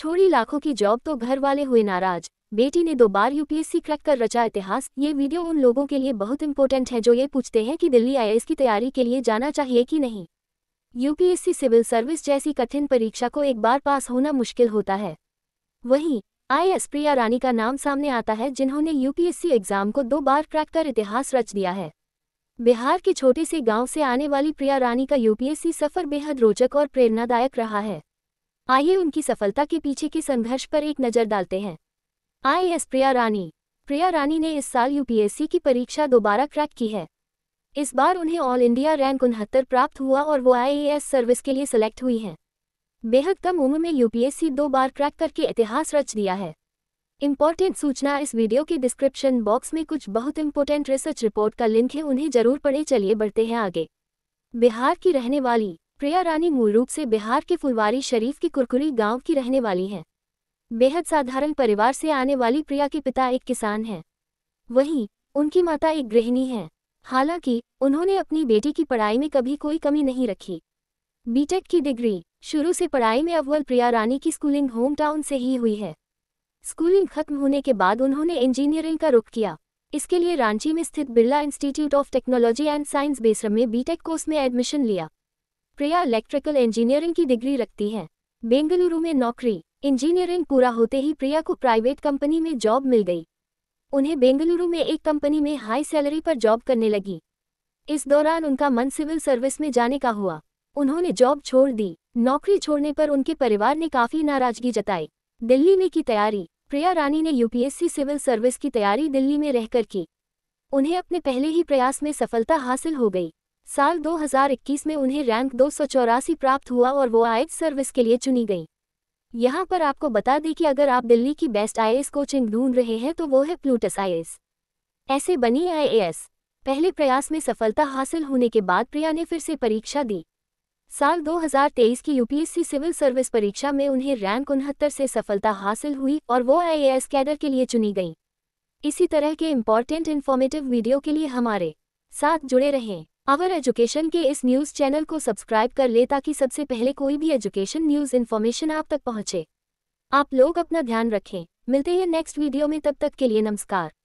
छोड़ी लाखों की जॉब तो घर वाले हुए नाराज बेटी ने दो बार यूपीएससी क्रैक कर रचा इतिहास ये वीडियो उन लोगों के लिए बहुत इंपॉर्टेंट है जो ये पूछते हैं कि दिल्ली आईएएस की तैयारी के लिए जाना चाहिए कि नहीं यूपीएससी सिविल सर्विस जैसी कठिन परीक्षा को एक बार पास होना मुश्किल होता है वहीं आईएएस प्रिया रानी का नाम सामने आता है जिन्होंने यूपीएससी एग्जाम को दो बार क्रैक कर इतिहास रच दिया है बिहार के छोटे से गांव से आने वाली प्रिया रानी का यूपीएससी सफर बेहद रोचक और प्रेरणादायक रहा है आइए उनकी सफलता के पीछे के संघर्ष पर एक नज़र डालते हैं आई एस प्रिया रानी प्रिया रानी ने इस साल यूपीएससी की परीक्षा दोबारा क्रैक की है इस बार उन्हें ऑल इंडिया रैंक उनहत्तर प्राप्त हुआ और वो आईएएस सर्विस के लिए सिलेक्ट हुई हैं बेहद कम उम्र में यूपीएससी दो बार क्रैक करके इतिहास रच दिया है इम्पॉर्टेंट सूचना इस वीडियो के डिस्क्रिप्शन बॉक्स में कुछ बहुत इम्पोर्टेंट रिसर्च रिपोर्ट का लिंक है उन्हें जरूर पढ़े चलिए बढ़ते हैं आगे बिहार की रहने वाली प्रिया रानी मूल रूप से बिहार के फुलवारी शरीफ के कुरकुरी गांव की रहने वाली हैं बेहद साधारण परिवार से आने वाली प्रिया के पिता एक किसान हैं वहीं उनकी माता एक गृहिणी हैं हालांकि उन्होंने अपनी बेटी की पढ़ाई में कभी कोई कमी नहीं रखी बीटेक की डिग्री शुरू से पढ़ाई में अव्वल प्रिया रानी की स्कूलिंग होम टाउन से ही हुई है स्कूलिंग खत्म होने के बाद उन्होंने इंजीनियरिंग का रुख किया इसके लिए रांची में स्थित Birla institute of technology and science बेसरम में बीटेक कोर्स में एडमिशन लिया प्रिया इलेक्ट्रिकल इंजीनियरिंग की डिग्री रखती हैं बेंगलुरु में नौकरी इंजीनियरिंग पूरा होते ही प्रिया को प्राइवेट कंपनी में जॉब मिल गई उन्हें बेंगलुरु में एक कंपनी में हाई सैलरी पर जॉब करने लगी इस दौरान उनका मन सिविल सर्विस में जाने का हुआ उन्होंने जॉब छोड़ दी नौकरी छोड़ने पर उनके परिवार ने काफ़ी नाराजगी जताई दिल्ली में की तैयारी प्रिया रानी ने यूपीएससी सिविल सर्विस की तैयारी दिल्ली में रहकर की उन्हें अपने पहले ही प्रयास में सफलता हासिल हो गई साल 2021 में उन्हें रैंक दो प्राप्त हुआ और वो आई सर्विस के लिए चुनी गई यहाँ पर आपको बता दें कि अगर आप दिल्ली की बेस्ट आई कोचिंग ढूंढ रहे हैं तो वो है प्लूटस आई ऐसे बनी आई पहले प्रयास में सफलता हासिल होने के बाद प्रिया ने फिर से परीक्षा दी साल 2023 की यूपीएससी सिविल सर्विस परीक्षा में उन्हें रैंक उनहत्तर से सफलता हासिल हुई और वो आईएएस कैडर के लिए चुनी गईं। इसी तरह के इम्पॉर्टेंट इन्फॉर्मेटिव वीडियो के लिए हमारे साथ जुड़े रहें आवर एजुकेशन के इस न्यूज़ चैनल को सब्सक्राइब कर ले ताकि सबसे पहले कोई भी एजुकेशन न्यूज़ इन्फॉर्मेशन आप तक पहुंचे। आप लोग अपना ध्यान रखें मिलते हैं नेक्स्ट वीडियो में तब तक के लिए नमस्कार